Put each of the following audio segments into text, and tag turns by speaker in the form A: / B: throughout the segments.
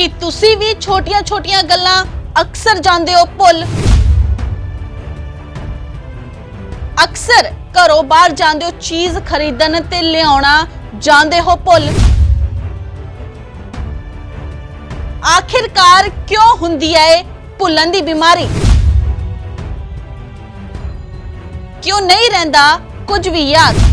A: ਕਿ ਤੁਸੀਂ ਵੀ ਛੋਟੀਆਂ-ਛੋਟੀਆਂ ਗੱਲਾਂ ਅਕਸਰ ਜਾਂਦੇ ਹੋ ਭੁੱਲ ਅਕਸਰ ਘਰੋਂ ਬਾਹਰ ਜਾਂਦੇ ਹੋ ਚੀਜ਼ ਖਰੀਦਣ ਤੇ ਲਿਆਉਣਾ ਜਾਂਦੇ ਹੋ ਭੁੱਲ ਆਖਿਰਕਾਰ ਕਿਉਂ ਹੁੰਦੀ ਹੈ ਭੁੱਲਣ ਦੀ ਬਿਮਾਰੀ ਕਿਉਂ ਨਹੀਂ ਰਹਿੰਦਾ ਕੁਝ ਵੀ ਯਾਦ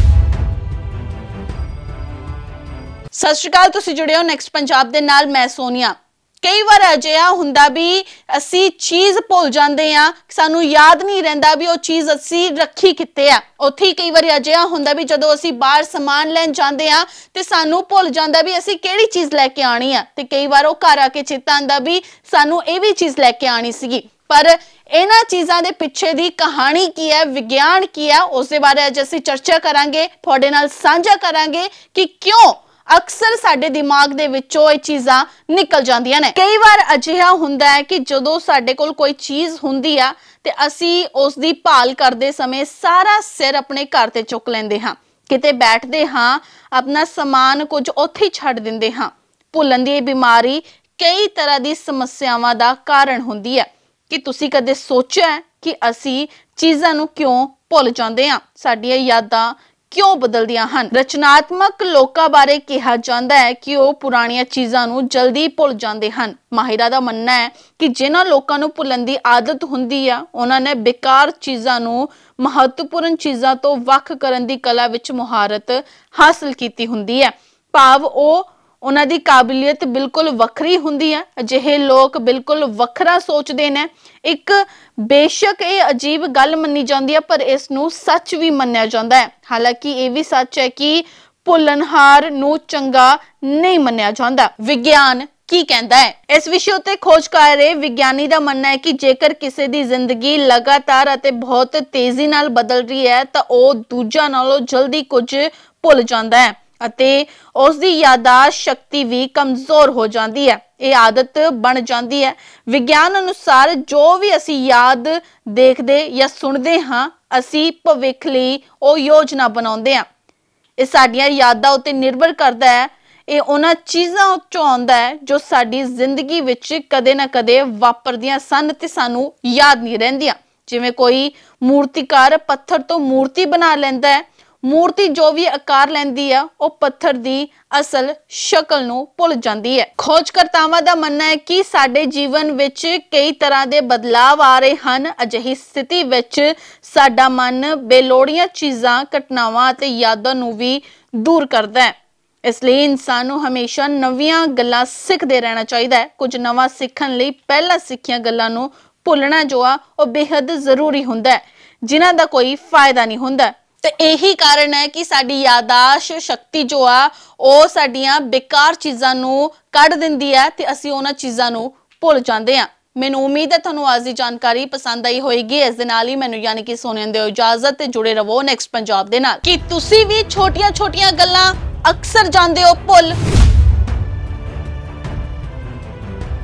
A: ਸਤਿ ਸ਼੍ਰੀ ਅਕਾਲ ਤੁਸੀਂ ਜੁੜੇ ਹੋ ਨੈਕਸਟ ਪੰਜਾਬ ਦੇ ਨਾਲ ਮੈਂ ਸੋਨੀਆ ਕਈ ਵਾਰ ਅਜਿਹਾ ਹੁੰਦਾ ਵੀ ਅਸੀਂ ਚੀਜ਼ ਭੁੱਲ ਜਾਂਦੇ ਆ ਸਾਨੂੰ ਯਾਦ ਨਹੀਂ ਰਹਿੰਦਾ ਵੀ ਉਹ ਚੀਜ਼ ਅਸੀਂ ਰੱਖੀ ਕਿੱਥੇ ਆ ਉੱਥੇ ਕਈ ਵਾਰ ਅਜਿਹਾ ਹੁੰਦਾ ਵੀ ਜਦੋਂ ਅਸੀਂ ਬਾਹਰ ਸਮਾਨ ਲੈਣ ਜਾਂਦੇ ਆ ਤੇ ਸਾਨੂੰ ਭੁੱਲ ਜਾਂਦਾ ਵੀ ਅਸੀਂ ਕਿਹੜੀ ਚੀਜ਼ ਲੈ ਕੇ ਆਣੀ ਆ ਤੇ ਕਈ ਵਾਰ ਉਹ ਘਰ ਆ ਕੇ ਚੇਤਾ ਆਂਦਾ ਵੀ ਸਾਨੂੰ ਇਹ ਵੀ ਚੀਜ਼ ਲੈ ਕੇ ਆਣੀ ਸੀਗੀ ਪਰ ਇਹਨਾਂ ਚੀਜ਼ਾਂ ਦੇ ਪਿੱਛੇ ਦੀ ਕਹਾਣੀ ਕੀ ਹੈ ਵਿਗਿਆਨ ਕੀ ਹੈ ਉਸ ਦੇ ਬਾਰੇ ਅੱਜ ਅਸੀਂ ਚਰਚਾ ਕਰਾਂਗੇ ਤੁਹਾਡੇ ਨਾਲ ਸਾਂਝਾ ਕਰਾਂਗੇ ਕਿ ਕਿਉਂ ਅਕਸਰ ਸਾਡੇ ਦਿਮਾਗ ਦੇ ਵਿੱਚੋਂ ਇਹ ਚੀਜ਼ਾਂ ਨਿਕਲ ਜਾਂਦੀਆਂ ਨੇ ਕਈ ਵਾਰ ਅਜਿਹਾ ਹੁੰਦਾ ਹੈ ਕਿ ਜਦੋਂ ਸਾਡੇ ਕੋਲ ਕੋਈ ਚੀਜ਼ ਹੁੰਦੀ ਆ ਤੇ ਅਸੀਂ ਉਸ ਦੀ ਭਾਲ ਕਰਦੇ ਸਮੇਂ ਸਾਰਾ ਸਿਰ ਆਪਣੇ ਘਰ ਤੇ ਚੁੱਕ ਲੈਂਦੇ ਹਾਂ ਕਿਤੇ ਬੈਠਦੇ ਹਾਂ ਆਪਣਾ ਸਮਾਨ ਕੁਝ ਉੱਥੇ ਛੱਡ ਦਿੰਦੇ ਹਾਂ ਭੁੱਲਣ ਦੀ ਬਿਮਾਰੀ ਕਈ ਤਰ੍ਹਾਂ ਦੀ ਸਮੱਸਿਆਵਾਂ ਦਾ ਕਾਰਨ ਹੁੰਦੀ ਹੈ ਕਿ ਤੁਸੀਂ ਕਦੇ ਸੋਚਿਆ ਕਿ ਅਸੀਂ ਚੀਜ਼ਾਂ ਨੂੰ ਕਿਉਂ ਭੁੱਲ ਜਾਂਦੇ ਹਾਂ ਸਾਡੀਆਂ ਯਾਦਾਂ ਕਿਉਂ ਬਦਲਦੀਆਂ ਹਨ ਰਚਨਾਤਮਕ ਲੋਕਾਂ ਬਾਰੇ ਕਿਹਾ ਜਾਂਦਾ ਹੈ ਕਿ ਉਹ ਪੁਰਾਣੀਆਂ ਚੀਜ਼ਾਂ ਨੂੰ ਜਲਦੀ ਭੁੱਲ ਜਾਂਦੇ ਹਨ ਮਾਹਿਰਾ ਦਾ ਮੰਨਣਾ ਹੈ ਕਿ ਜਿਨ੍ਹਾਂ ਲੋਕਾਂ ਨੂੰ ਭੁੱਲਣ ਦੀ ਆਦਤ ਹੁੰਦੀ ਆ ਉਹਨਾਂ ਨੇ ਬੇਕਾਰ ਚੀਜ਼ਾਂ ਨੂੰ ਮਹੱਤਵਪੂਰਨ ਚੀਜ਼ਾਂ ਤੋਂ ਵੱਖ ਕਰਨ ਦੀ ਕਲਾ ਵਿੱਚ ਮੁਹਾਰਤ ਹਾਸਲ ਕੀਤੀ ਹੁੰਦੀ ਹੈ ਭਾਵ ਉਹ ਉਹਨਾਂ ਦੀ ਕਾਬਲੀਅਤ ਬਿਲਕੁਲ ਵੱਖਰੀ ਹੁੰਦੀ ਹੈ ਅਜਿਹੇ ਲੋਕ ਬਿਲਕੁਲ ਵੱਖਰਾ ਸੋਚਦੇ ਨੇ ਇੱਕ ਬੇਸ਼ੱਕ ਇਹ ਅਜੀਬ ਗੱਲ ਮੰਨੀ ਜਾਂਦੀ ਹੈ ਪਰ ਇਸ ਨੂੰ ਸੱਚ ਵੀ ਮੰਨਿਆ ਜਾਂਦਾ ਹੈ ਹਾਲਾਂਕਿ ਇਹ ਵੀ ਸੱਚ ਹੈ ਕਿ ਭੁੱਲਣਹਾਰ ਨੂੰ ਚੰਗਾ ਨਹੀਂ ਮੰਨਿਆ ਜਾਂਦਾ ਵਿਗਿਆਨ ਕੀ ਕਹਿੰਦਾ ਹੈ ਇਸ ਵਿਸ਼ੇ ਉੱਤੇ ਖੋਜ ਕਰ ਰਹੇ ਵਿਗਿਆਨੀ ਦਾ ਮੰਨਣਾ ਹੈ ਕਿ ਜੇਕਰ ਕਿਸੇ ਦੀ ਜ਼ਿੰਦਗੀ ਲਗਾਤਾਰ ਅਤੇ ਬਹੁਤ ਤੇਜ਼ੀ ਨਾਲ ਬਦਲ ਰਹੀ ਹੈ ਤਾਂ ਉਹ ਦੂਜਾ ਨਾਲੋਂ ਜਲਦੀ ਕੁਝ ਭੁੱਲ ਜਾਂਦਾ ਹੈ ਅਤੇ ਉਸ ਦੀ ਯਾਦਾਸ਼ ਸ਼ਕਤੀ ਵੀ ਕਮਜ਼ੋਰ ਹੋ ਜਾਂਦੀ ਹੈ ਇਹ ਆਦਤ ਬਣ ਜਾਂਦੀ ਹੈ ਵਿਗਿਆਨ ਅਨੁਸਾਰ ਜੋ ਵੀ ਅਸੀਂ ਯਾਦ ਦੇਖਦੇ ਜਾਂ ਸੁਣਦੇ ਹਾਂ ਅਸੀਂ ਭਵਿੱਖ ਲਈ ਉਹ ਯੋਜਨਾ ਬਣਾਉਂਦੇ ਹਾਂ ਇਹ ਸਾਡੀਆਂ ਯਾਦਾਂ ਉੱਤੇ ਨਿਰਭਰ ਕਰਦਾ ਹੈ ਇਹ ਉਹਨਾਂ ਚੀਜ਼ਾਂ ਉੱਚੋਂ ਆਉਂਦਾ ਹੈ ਜੋ ਸਾਡੀ ਜ਼ਿੰਦਗੀ ਵਿੱਚ ਕਦੇ ਨਾ ਕਦੇ ਵਾਪਰਦੀਆਂ ਸਨ ਤੇ ਸਾਨੂੰ ਯਾਦ ਨਹੀਂ ਰਹਿੰਦੀਆਂ ਜਿਵੇਂ ਕੋਈ ਮੂਰਤੀਕਾਰ ਪੱਥਰ ਤੋਂ ਮੂਰਤੀ ਬਣਾ ਲੈਂਦਾ ਹੈ ਮੂਰਤੀ ਜੋ ਵੀ ਆਕਾਰ ਲੈਂਦੀ ਆ ਉਹ ਪੱਥਰ ਦੀ ਅਸਲ ਸ਼ਕਲ ਨੂੰ ਭੁੱਲ ਜਾਂਦੀ ਹੈ ਖੋਜਕਰਤਾਵਾਂ ਦਾ ਮੰਨਣਾ ਹੈ ਕਿ ਸਾਡੇ ਜੀਵਨ ਵਿੱਚ ਕਈ ਤਰ੍ਹਾਂ ਦੇ ਬਦਲਾਅ ਆ ਰਹੇ ਹਨ ਅਜਿਹੀ ਸਥਿਤੀ ਵਿੱਚ ਸਾਡਾ ਮਨ ਬੇਲੋੜੀਆਂ ਚੀਜ਼ਾਂ ਘਟਨਾਵਾਂ ਅਤੇ ਯਾਦਾਂ ਨੂੰ ਵੀ ਦੂਰ ਕਰਦਾ ਹੈ ਇਸ ਲਈ ਇਨਸਾਨ ਨੂੰ ਹਮੇਸ਼ਾ ਨਵੀਆਂ ਗੱਲਾਂ ਸਿੱਖਦੇ ਰਹਿਣਾ ਚਾਹੀਦਾ ਹੈ ਕੁਝ ਨਵਾਂ ਸਿੱਖਣ ਲਈ ਪਹਿਲਾਂ ਸਿੱਖੀਆਂ ਗੱਲਾਂ ਨੂੰ ਭੁੱਲਣਾ ਜੋ ਆ ਉਹ ਬੇहद ਜ਼ਰੂਰੀ ਹੁੰਦਾ ਹੈ ਜਿਨ੍ਹਾਂ ਦਾ ਕੋਈ ਫਾਇਦਾ ਨਹੀਂ ਹੁੰਦਾ ਤੇ ਇਹੀ ਕਾਰਨ ਹੈ ਕਿ ਸਾਡੀ ਯਾਦਾਸ਼ ਸ਼ਕਤੀ ਜੋ ਆ ਉਹ ਸਾਡੀਆਂ ਬੇਕਾਰ ਚੀਜ਼ਾਂ ਨੂੰ ਕੱਢ ਦਿੰਦੀ ਹੈ ਤੇ ਅਸੀਂ ਉਹਨਾਂ ਚੀਜ਼ਾਂ ਨੂੰ ਭੁੱਲ ਜਾਂਦੇ ਹਾਂ ਮੈਨੂੰ ਉਮੀਦ ਹੈ ਤੁਹਾਨੂੰ ਅੱਜ ਦੀ ਜਾਣਕਾਰੀ ਪਸੰਦ ਆਈ ਹੋਵੇਗੀ ਇਸ ਦੇ ਨਾਲ ਹੀ ਮੈਨੂੰ ਯਾਨੀ ਕਿ ਸੁਣਨ ਦੇ ਇਜਾਜ਼ਤ ਤੇ ਜੁੜੇ ਰਹੋ ਨੈਕਸਟ ਪੰਜਾਬ ਦੇ ਨਾਲ ਕਿ ਤੁਸੀਂ ਵੀ ਛੋਟੀਆਂ-ਛੋਟੀਆਂ ਗੱਲਾਂ ਅਕਸਰ ਜਾਂਦੇ ਹੋ ਭੁੱਲ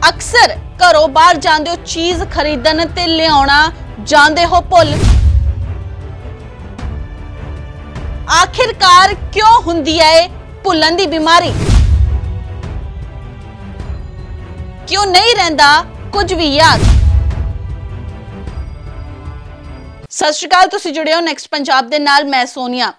A: ਅਕਸਰ ਘਰੋਂ ਬਾਹਰ ਜਾਂਦੇ ਹੋ ਚੀਜ਼ ਖਰੀਦਣ ਤੇ ਲਿਆਉਣਾ ਜਾਂਦੇ ਹੋ ਭੁੱਲ ਆਖਿਰਕਾਰ ਕਿਉਂ ਹੁੰਦੀ ਹੈ ਭੁੱਲਣ ਦੀ ਬਿਮਾਰੀ ਕਿਉਂ ਨਹੀਂ ਰਹਿੰਦਾ ਕੁਝ ਵੀ ਯਾਦ ਸਤਿ ਸ਼੍ਰੀ ਅਕਾਲ ਤੁਸੀਂ ਜੁੜੇ ਹੋ ਨੈਕਸਟ ਪੰਜਾਬ ਦੇ ਨਾਲ ਮੈਂ ਸੋਨੀਆ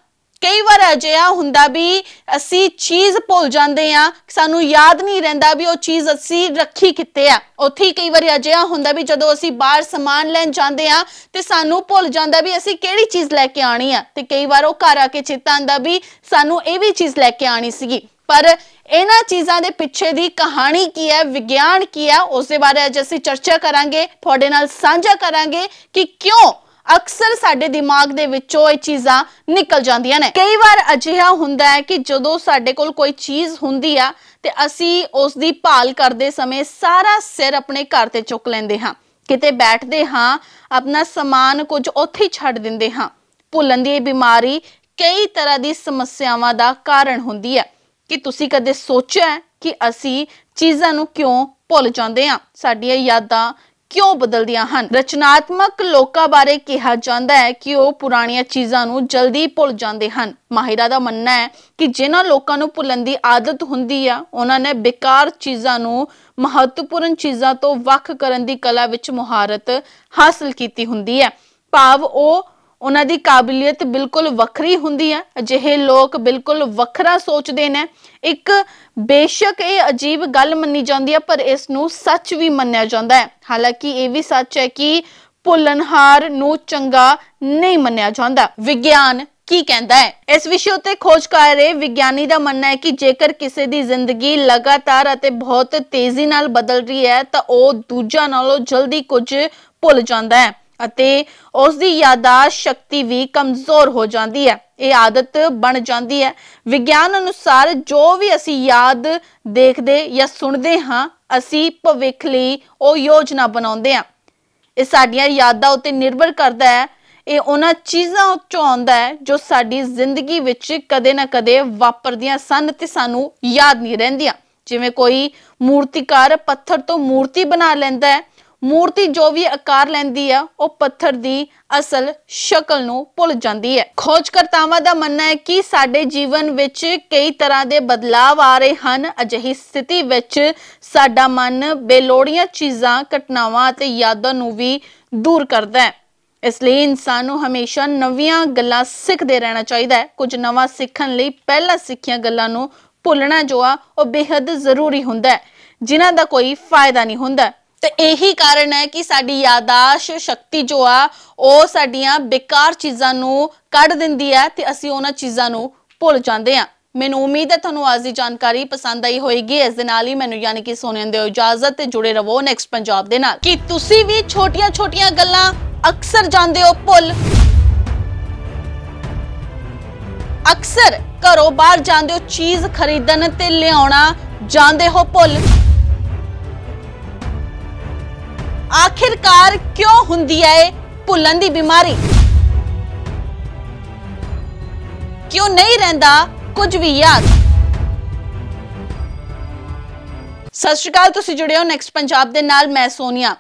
A: ਕਈ ਵਾਰ ਅਜਿਹਾ ਹੁੰਦਾ ਵੀ ਅਸੀਂ ਚੀਜ਼ ਭੁੱਲ ਜਾਂਦੇ ਆ ਸਾਨੂੰ ਯਾਦ ਨਹੀਂ ਰਹਿੰਦਾ ਵੀ ਉਹ ਚੀਜ਼ ਅਸੀਂ ਰੱਖੀ ਕਿੱਥੇ ਆ ਉੱਥੇ ਕਈ ਵਾਰ ਅਜਿਹਾ ਹੁੰਦਾ ਵੀ ਜਦੋਂ ਅਸੀਂ ਬਾਹਰ ਸਮਾਨ ਲੈਣ ਜਾਂਦੇ ਆ ਤੇ ਸਾਨੂੰ ਭੁੱਲ ਜਾਂਦਾ ਵੀ ਅਸੀਂ ਕਿਹੜੀ ਚੀਜ਼ ਲੈ ਕੇ ਆਣੀ ਆ ਤੇ ਕਈ ਵਾਰ ਉਹ ਘਰ ਆ ਕੇ ਚੇਤਾ ਆਂਦਾ ਵੀ ਸਾਨੂੰ ਇਹ ਵੀ ਚੀਜ਼ ਲੈ ਕੇ ਆਣੀ ਸੀਗੀ ਪਰ ਇਹਨਾਂ ਚੀਜ਼ਾਂ ਦੇ ਪਿੱਛੇ ਦੀ ਕਹਾਣੀ ਕੀ ਹੈ ਵਿਗਿਆਨ ਕੀ ਹੈ ਉਸ ਦੇ ਬਾਰੇ ਅੱਜ ਅਸੀਂ ਚਰਚਾ ਕਰਾਂਗੇ ਤੁਹਾਡੇ ਨਾਲ ਸਾਂਝਾ ਕਰਾਂਗੇ ਕਿ ਕਿਉਂ ਅਕਸਰ ਸਾਡੇ ਦਿਮਾਗ ਦੇ ਵਿੱਚੋਂ ਇਹ ਚੀਜ਼ਾਂ ਨਿਕਲ ਜਾਂਦੀਆਂ ਨੇ ਕਈ ਵਾਰ ਅਜਿਹਾ ਹੁੰਦਾ ਹੈ ਕਿ ਜਦੋਂ ਸਾਡੇ ਕੋਲ ਕੋਈ ਚੀਜ਼ ਹੁੰਦੀ ਆ ਤੇ ਅਸੀਂ ਉਸ ਦੀ ਭਾਲ ਕਰਦੇ ਸਮੇਂ ਸਾਰਾ ਸਿਰ ਆਪਣੇ ਘਰ ਤੇ ਚੁੱਕ ਲੈਂਦੇ ਹਾਂ ਕਿਤੇ ਬੈਠਦੇ ਹਾਂ ਆਪਣਾ ਸਮਾਨ ਕੁਝ ਉੱਥੇ ਛੱਡ ਦਿੰਦੇ ਹਾਂ ਭੁੱਲਣ ਦੀ ਬਿਮਾਰੀ ਕਈ ਤਰ੍ਹਾਂ ਦੀ ਸਮੱਸਿਆਵਾਂ ਦਾ ਕਾਰਨ ਹੁੰਦੀ ਹੈ ਕਿ ਤੁਸੀਂ ਕਦੇ ਸੋਚਿਆ ਕਿ ਅਸੀਂ ਚੀਜ਼ਾਂ ਨੂੰ ਕਿਉਂ ਭੁੱਲ ਜਾਂਦੇ ਹਾਂ ਸਾਡੀਆਂ ਯਾਦਾਂ ਕਿਉਂ ਬਦਲਦੀਆਂ ਹਨ ਰਚਨਾਤਮਕ ਲੋਕਾਂ ਬਾਰੇ ਕਿਹਾ ਜਾਂਦਾ ਹੈ ਕਿ ਉਹ ਪੁਰਾਣੀਆਂ ਚੀਜ਼ਾਂ ਨੂੰ ਜਲਦੀ ਭੁੱਲ ਜਾਂਦੇ ਹਨ ਮਾਹਿਰਾ ਦਾ ਮੰਨਣਾ ਹੈ ਕਿ ਜਿਨ੍ਹਾਂ ਲੋਕਾਂ ਨੂੰ ਭੁੱਲਣ ਦੀ ਆਦਤ ਹੁੰਦੀ ਆ ਉਹਨਾਂ ਨੇ ਬੇਕਾਰ ਚੀਜ਼ਾਂ ਨੂੰ ਮਹੱਤਵਪੂਰਨ ਚੀਜ਼ਾਂ ਤੋਂ ਵੱਖ ਕਰਨ ਦੀ ਕਲਾ ਵਿੱਚ ਮਹਾਰਤ ਹਾਸਲ ਕੀਤੀ ਹੁੰਦੀ ਹੈ ਭਾਵ ਉਹ ਉਹਨਾਂ ਦੀ ਕਾਬਲੀਅਤ ਬਿਲਕੁਲ ਵੱਖਰੀ ਹੁੰਦੀ ਹੈ ਅਜਿਹੇ ਲੋਕ ਬਿਲਕੁਲ ਵੱਖਰਾ ਸੋਚਦੇ ਨੇ ਇੱਕ ਬੇਸ਼ੱਕ ਇਹ ਅਜੀਬ ਗੱਲ ਮੰਨੀ ਜਾਂਦੀ ਹੈ ਪਰ ਇਸ ਨੂੰ ਸੱਚ ਵੀ ਮੰਨਿਆ ਜਾਂਦਾ ਹੈ ਹਾਲਾਂਕਿ ਇਹ ਵੀ ਸੱਚ ਹੈ ਕਿ ਭੁੱਲਣਹਾਰ ਨੂੰ ਚੰਗਾ ਨਹੀਂ ਮੰਨਿਆ ਜਾਂਦਾ ਵਿਗਿਆਨ ਕੀ ਕਹਿੰਦਾ ਹੈ ਇਸ ਵਿਸ਼ੇ ਉੱਤੇ ਖੋਜ ਕਰ ਰਹੇ ਵਿਗਿਆਨੀ ਦਾ ਮੰਨਣਾ ਹੈ ਕਿ ਜੇਕਰ ਕਿਸੇ ਦੀ ਜ਼ਿੰਦਗੀ ਲਗਾਤਾਰ ਅਤੇ ਬਹੁਤ ਤੇਜ਼ੀ ਨਾਲ ਬਦਲ ਰਹੀ ਹੈ ਤਾਂ ਉਹ ਦੂਜਾ ਨਾਲੋਂ ਜਲਦੀ ਕੁਝ ਭੁੱਲ ਜਾਂਦਾ ਹੈ ਅਤੇ ਉਸ ਦੀ ਯਾਦਾਸ਼ ਸ਼ਕਤੀ ਵੀ ਕਮਜ਼ੋਰ ਹੋ ਜਾਂਦੀ ਹੈ ਇਹ ਆਦਤ ਬਣ ਜਾਂਦੀ ਹੈ ਵਿਗਿਆਨ ਅਨੁਸਾਰ ਜੋ ਵੀ ਅਸੀਂ ਯਾਦ ਦੇਖਦੇ ਜਾਂ ਸੁਣਦੇ ਹਾਂ ਅਸੀਂ ਭਵਿੱਖ ਲਈ ਉਹ ਯੋਜਨਾ ਬਣਾਉਂਦੇ ਹਾਂ ਇਹ ਸਾਡੀਆਂ ਯਾਦਾਂ ਉੱਤੇ ਨਿਰਭਰ ਕਰਦਾ ਹੈ ਇਹ ਉਹਨਾਂ ਚੀਜ਼ਾਂ ਉੱਚੋਂ ਆਉਂਦਾ ਹੈ ਜੋ ਸਾਡੀ ਜ਼ਿੰਦਗੀ ਵਿੱਚ ਕਦੇ ਨਾ ਕਦੇ ਵਾਪਰਦੀਆਂ ਸਨ ਤੇ ਸਾਨੂੰ ਯਾਦ ਨਹੀਂ ਰਹਿੰਦੀਆਂ ਜਿਵੇਂ ਕੋਈ ਮੂਰਤੀਕਾਰ ਪੱਥਰ ਤੋਂ ਮੂਰਤੀ ਬਣਾ ਲੈਂਦਾ ਹੈ ਮੂਰਤੀ ਜੋ ਵੀ ਆਕਾਰ ਲੈਂਦੀ ਆ ਉਹ ਪੱਥਰ ਦੀ ਅਸਲ ਸ਼ਕਲ ਨੂੰ ਭੁੱਲ ਜਾਂਦੀ ਹੈ ਖੋਜਕਰਤਾਵਾਂ ਦਾ ਮੰਨਣਾ ਹੈ ਕਿ ਸਾਡੇ ਜੀਵਨ ਵਿੱਚ ਕਈ ਤਰ੍ਹਾਂ ਦੇ ਬਦਲਾਅ ਆ ਰਹੇ ਹਨ ਅਜਿਹੀ ਸਥਿਤੀ ਵਿੱਚ ਸਾਡਾ ਮਨ ਬੇਲੋੜੀਆਂ ਚੀਜ਼ਾਂ ਘਟਨਾਵਾਂ ਅਤੇ ਯਾਦਾਂ ਨੂੰ ਵੀ ਦੂਰ ਕਰਦਾ ਹੈ ਇਸ ਲਈ ਇਨਸਾਨ ਨੂੰ ਹਮੇਸ਼ਾ ਨਵੀਆਂ ਗੱਲਾਂ ਸਿੱਖਦੇ ਰਹਿਣਾ ਚਾਹੀਦਾ ਹੈ ਕੁਝ ਨਵਾਂ ਸਿੱਖਣ ਲਈ ਪਹਿਲਾਂ ਸਿੱਖੀਆਂ ਗੱਲਾਂ ਨੂੰ ਭੁੱਲਣਾ ਜੋ ਆ ਉਹ ਬੇहद ਜ਼ਰੂਰੀ ਹੁੰਦਾ ਹੈ ਜਿਨ੍ਹਾਂ ਦਾ ਕੋਈ ਫਾਇਦਾ ਨਹੀਂ ਹੁੰਦਾ ਤੇ ਇਹੀ ਕਾਰਨ ਹੈ ਕਿ ਸਾਡੀ ਯਾਦਾਸ਼ ਸ਼ਕਤੀ ਜੋ ਆ ਉਹ ਸਾਡੀਆਂ ਬੇਕਾਰ ਚੀਜ਼ਾਂ ਨੂੰ ਕੱਢ ਦਿੰਦੀ ਹੈ ਤੇ ਅਸੀਂ ਉਹਨਾਂ ਚੀਜ਼ਾਂ ਨੂੰ ਭੁੱਲ ਜਾਂਦੇ ਆ ਮੈਨੂੰ ਉਮੀਦ ਹੈ ਤੁਹਾਨੂੰ ਅੱਜ ਦੀ ਜਾਣਕਾਰੀ ਪਸੰਦ ਆਈ ਹੋਵੇਗੀ ਇਸ ਦੇ ਨਾਲ ਹੀ ਮੈਨੂੰ ਯਾਨੀ ਕਿ ਸੁਣਨ ਦੇ ਇਜਾਜ਼ਤ ਤੇ ਜੁੜੇ ਰਹੋ ਨੈਕਸਟ ਪੰਜਾਬ ਦੇ ਨਾਲ ਕਿ ਤੁਸੀਂ ਵੀ ਛੋਟੀਆਂ-ਛੋਟੀਆਂ ਗੱਲਾਂ ਅਕਸਰ ਜਾਂਦੇ ਹੋ ਭੁੱਲ ਅਕਸਰ ਘਰੋਂ ਬਾਹਰ ਜਾਂਦੇ ਹੋ ਚੀਜ਼ ਖਰੀਦਣ ਤੇ ਲਿਆਉਣਾ ਜਾਂਦੇ ਹੋ ਭੁੱਲ ਆਖਿਰਕਾਰ ਕਿਉਂ ਹੁੰਦੀ ਹੈ ਭੁੱਲਣ ਦੀ ਬਿਮਾਰੀ ਕਿਉਂ ਨਹੀਂ ਰਹਿੰਦਾ ਕੁਝ ਵੀ ਯਾਦ ਸਤਿ ਸ਼੍ਰੀ ਅਕਾਲ ਤੁਸੀਂ ਜੁੜੇ ਹੋ ਨੈਕਸਟ ਪੰਜਾਬ ਦੇ ਨਾਲ ਮੈਂ ਸੋਨੀਆ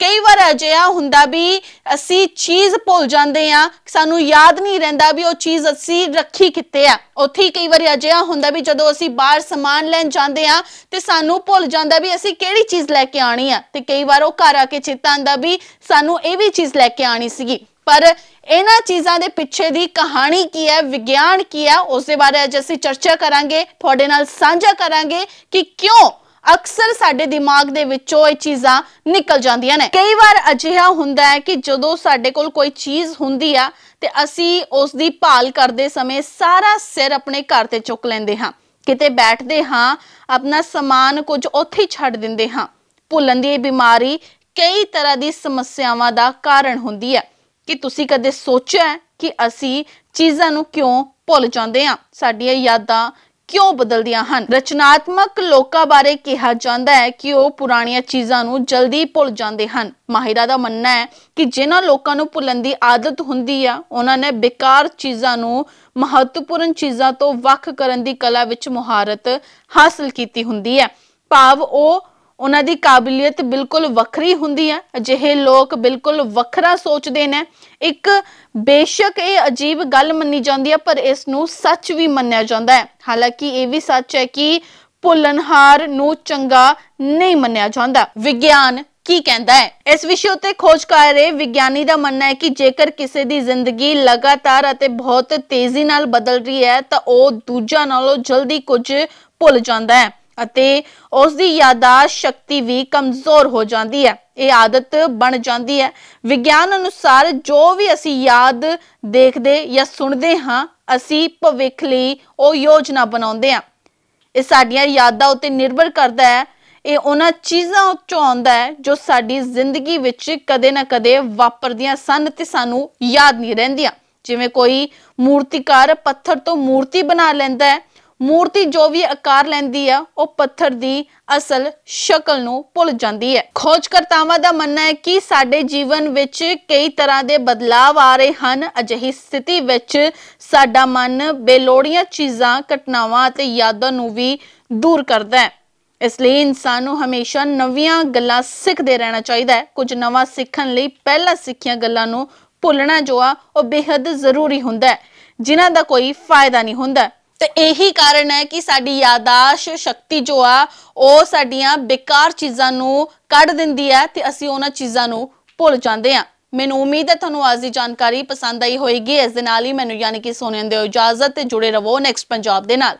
A: ਕਈ ਵਾਰ ਅਜਿਹਾ ਹੁੰਦਾ ਵੀ ਅਸੀਂ ਚੀਜ਼ ਭੁੱਲ ਜਾਂਦੇ ਆ ਸਾਨੂੰ ਯਾਦ ਨਹੀਂ ਰਹਿੰਦਾ ਵੀ ਉਹ ਚੀਜ਼ ਅਸੀਂ ਰੱਖੀ ਕਿੱਥੇ ਆ ਉੱਥੇ ਹੀ ਕਈ ਵਾਰ ਅਜਿਹਾ ਹੁੰਦਾ ਵੀ ਜਦੋਂ ਅਸੀਂ ਬਾਹਰ ਸਮਾਨ ਲੈਣ ਜਾਂਦੇ ਆ ਤੇ ਸਾਨੂੰ ਭੁੱਲ ਜਾਂਦਾ ਵੀ ਅਸੀਂ ਕਿਹੜੀ ਚੀਜ਼ ਲੈ ਕੇ ਆਣੀ ਆ ਤੇ ਕਈ ਵਾਰ ਉਹ ਘਰ ਆ ਕੇ ਚੇਤਾ ਆਂਦਾ ਵੀ ਸਾਨੂੰ ਇਹ ਵੀ ਚੀਜ਼ ਲੈ ਕੇ ਆਣੀ ਸੀਗੀ ਪਰ ਇਹਨਾਂ ਚੀਜ਼ਾਂ ਦੇ ਪਿੱਛੇ ਦੀ ਕਹਾਣੀ ਕੀ ਹੈ ਵਿਗਿਆਨ ਕੀ ਹੈ ਉਸ ਦੇ ਬਾਰੇ ਅੱਜ ਅਸੀਂ ਚਰਚਾ ਕਰਾਂਗੇ ਤੁਹਾਡੇ ਨਾਲ ਸਾਂਝਾ ਕਰਾਂਗੇ ਕਿ ਕਿਉਂ ਅਕਸਰ ਸਾਡੇ ਦਿਮਾਗ ਦੇ ਵਿੱਚੋਂ ਇਹ ਚੀਜ਼ਾਂ ਨਿਕਲ ਜਾਂਦੀਆਂ ਨੇ ਕਈ ਵਾਰ ਅਜਿਹਾ ਹੁੰਦਾ ਹੈ ਕਿ ਜਦੋਂ ਸਾਡੇ ਕੋਲ ਕੋਈ ਚੀਜ਼ ਹੁੰਦੀ ਆ ਤੇ ਅਸੀਂ ਉਸ ਦੀ ਭਾਲ ਕਰਦੇ ਸਮੇਂ ਸਾਰਾ ਸਿਰ ਆਪਣੇ ਘਰ ਤੇ ਚੁੱਕ ਲੈਂਦੇ ਹਾਂ ਕਿਤੇ ਬੈਠਦੇ ਹਾਂ ਆਪਣਾ ਸਮਾਨ ਕੁਝ ਉੱਥੇ ਛੱਡ ਦਿੰਦੇ ਹਾਂ ਭੁੱਲਣ ਦੀ ਇਹ ਬਿਮਾਰੀ ਕਈ ਤਰ੍ਹਾਂ ਦੀ ਸਮੱਸਿਆਵਾਂ ਦਾ ਕਾਰਨ ਹੁੰਦੀ ਹੈ ਕਿ ਤੁਸੀਂ ਕਦੇ ਸੋਚਿਆ ਕਿ ਅਸੀਂ ਚੀਜ਼ਾਂ ਨੂੰ ਕਿਉਂ ਭੁੱਲ ਜਾਂਦੇ ਆ ਸਾਡੀਆਂ ਯਾਦਾਂ ਕਿਉਂ ਬਦਲਦੀਆਂ ਹਨ ਰਚਨਾਤਮਕ ਲੋਕਾਂ ਬਾਰੇ ਕਿਹਾ ਜਾਂਦਾ ਹੈ ਕਿ ਉਹ ਪੁਰਾਣੀਆਂ ਚੀਜ਼ਾਂ ਨੂੰ ਜਲਦੀ ਭੁੱਲ ਜਾਂਦੇ ਹਨ ਮਾਹਿਰਾ ਦਾ ਮੰਨਣਾ ਹੈ ਕਿ ਜਿਨ੍ਹਾਂ ਲੋਕਾਂ ਨੂੰ ਭੁੱਲਣ ਦੀ ਆਦਤ ਹੁੰਦੀ ਆ ਉਹਨਾਂ ਨੇ ਬੇਕਾਰ ਚੀਜ਼ਾਂ ਨੂੰ ਮਹੱਤਵਪੂਰਨ ਚੀਜ਼ਾਂ ਤੋਂ ਵੱਖ ਕਰਨ ਦੀ ਕਲਾ ਵਿੱਚ ਮੁਹਾਰਤ ਹਾਸਲ ਕੀਤੀ ਹੁੰਦੀ ਹੈ ਭਾਵ ਉਹ ਉਹਨਾਂ ਦੀ ਕਾਬਲੀਅਤ ਬਿਲਕੁਲ ਵੱਖਰੀ ਹੁੰਦੀ ਹੈ ਅਜਿਹੇ ਲੋਕ ਬਿਲਕੁਲ ਵੱਖਰਾ ਸੋਚਦੇ ਨੇ ਇੱਕ ਬੇਸ਼ੱਕ ਇਹ ਅਜੀਬ ਗੱਲ ਮੰਨੀ ਜਾਂਦੀ ਹੈ ਪਰ ਇਸ ਨੂੰ ਸੱਚ ਵੀ ਮੰਨਿਆ ਜਾਂਦਾ ਹੈ ਹਾਲਾਂਕਿ ਇਹ ਵੀ ਸੱਚ ਹੈ ਕਿ ਪੁੱਲਨਹਾਰ ਨੂੰ ਚੰਗਾ ਨਹੀਂ ਮੰਨਿਆ ਜਾਂਦਾ ਵਿਗਿਆਨ ਕੀ ਕਹਿੰਦਾ ਹੈ ਇਸ ਵਿਸ਼ੇ ਉੱਤੇ ਖੋਜ ਕਰ ਰਹੇ ਵਿਗਿਆਨੀ ਦਾ ਮੰਨਣਾ ਹੈ ਕਿ ਜੇਕਰ ਕਿਸੇ ਦੀ ਜ਼ਿੰਦਗੀ ਲਗਾਤਾਰ ਅਤੇ ਬਹੁਤ ਤੇਜ਼ੀ ਨਾਲ ਬਦਲ ਰਹੀ ਹੈ ਤਾਂ ਉਹ ਦੂਜਾ ਨਾਲੋਂ ਜਲਦੀ ਕੁਝ ਭੁੱਲ ਜਾਂਦਾ ਹੈ ਅਤੇ ਉਸ ਦੀ ਯਾਦਾਸ਼ਤ ਸ਼ਕਤੀ ਵੀ ਕਮਜ਼ੋਰ ਹੋ ਜਾਂਦੀ ਹੈ ਇਹ ਆਦਤ ਬਣ ਜਾਂਦੀ ਹੈ ਵਿਗਿਆਨ ਅਨੁਸਾਰ ਜੋ ਵੀ ਅਸੀਂ ਯਾਦ ਦੇਖਦੇ ਜਾਂ ਸੁਣਦੇ ਹਾਂ ਅਸੀਂ ਭਵਿੱਖ ਲਈ ਉਹ ਯੋਜਨਾ ਬਣਾਉਂਦੇ ਹਾਂ ਇਹ ਸਾਡੀਆਂ ਯਾਦਾਂ ਉੱਤੇ ਨਿਰਭਰ ਕਰਦਾ ਹੈ ਇਹ ਉਹਨਾਂ ਚੀਜ਼ਾਂ ਉੱਚੋਂ ਆਉਂਦਾ ਹੈ ਜੋ ਸਾਡੀ ਜ਼ਿੰਦਗੀ ਵਿੱਚ ਕਦੇ ਨਾ ਕਦੇ ਵਾਪਰਦੀਆਂ ਸਨ ਤੇ ਸਾਨੂੰ ਯਾਦ ਨਹੀਂ ਰਹਿੰਦੀਆਂ ਜਿਵੇਂ ਕੋਈ ਮੂਰਤੀਕਾਰ ਪੱਥਰ ਤੋਂ ਮੂਰਤੀ ਬਣਾ ਲੈਂਦਾ ਹੈ ਮੂਰਤੀ ਜੋ ਵੀ ਆਕਾਰ ਲੈਂਦੀ ਆ ਉਹ ਪੱਥਰ ਦੀ ਅਸਲ ਸ਼ਕਲ ਨੂੰ ਭੁੱਲ ਜਾਂਦੀ ਹੈ ਖੋਜਕਰਤਾਵਾਂ ਦਾ ਮੰਨਣਾ ਹੈ ਕਿ ਸਾਡੇ ਜੀਵਨ ਵਿੱਚ ਕਈ ਤਰ੍ਹਾਂ ਦੇ ਬਦਲਾਵ ਆ ਰਹੇ ਹਨ ਅਜਿਹੀ ਸਥਿਤੀ ਵਿੱਚ ਸਾਡਾ ਮਨ ਬੇਲੋੜੀਆਂ ਚੀਜ਼ਾਂ ਘਟਨਾਵਾਂ ਅਤੇ ਯਾਦਾਂ ਨੂੰ ਵੀ ਦੂਰ ਕਰਦਾ ਹੈ ਇਸ ਲਈ ਇਨਸਾਨ ਨੂੰ ਹਮੇਸ਼ਾ ਨਵੀਆਂ ਗੱਲਾਂ ਸਿੱਖਦੇ ਰਹਿਣਾ ਚਾਹੀਦਾ ਹੈ ਕੁਝ ਨਵਾਂ ਸਿੱਖਣ ਲਈ ਪਹਿਲਾਂ ਸਿੱਖੀਆਂ ਗੱਲਾਂ ਨੂੰ ਭੁੱਲਣਾ ਜੋ ਆ ਉਹ ਬੇहद ਜ਼ਰੂਰੀ ਹੁੰਦਾ ਹੈ ਜਿਨ੍ਹਾਂ ਦਾ ਕੋਈ ਫਾਇਦਾ ਨਹੀਂ ਹੁੰਦਾ ਤੇ ਇਹੀ ਕਾਰਨ ਹੈ ਕਿ ਸਾਡੀ ਯਾਦਾਸ਼ ਸ਼ਕਤੀ ਜੋ ਆ ਉਹ ਸਾਡੀਆਂ ਬੇਕਾਰ ਚੀਜ਼ਾਂ ਨੂੰ ਕੱਢ ਦਿੰਦੀ ਹੈ ਤੇ ਅਸੀਂ ਉਹਨਾਂ ਚੀਜ਼ਾਂ ਨੂੰ ਭੁੱਲ ਜਾਂਦੇ ਹਾਂ ਮੈਨੂੰ ਉਮੀਦ ਹੈ ਤੁਹਾਨੂੰ ਅੱਜ ਦੀ ਜਾਣਕਾਰੀ ਪਸੰਦ ਆਈ ਹੋਵੇਗੀ ਇਸ ਦੇ ਨਾਲ ਹੀ ਮੈਨੂੰ ਯਾਨੀ ਕਿ ਸੁਣਨ ਦੇ ਇਜਾਜ਼ਤ ਤੇ ਜੁੜੇ ਰਹੋ ਨੈਕਸਟ ਪੰਜਾਬ ਦੇ ਨਾਲ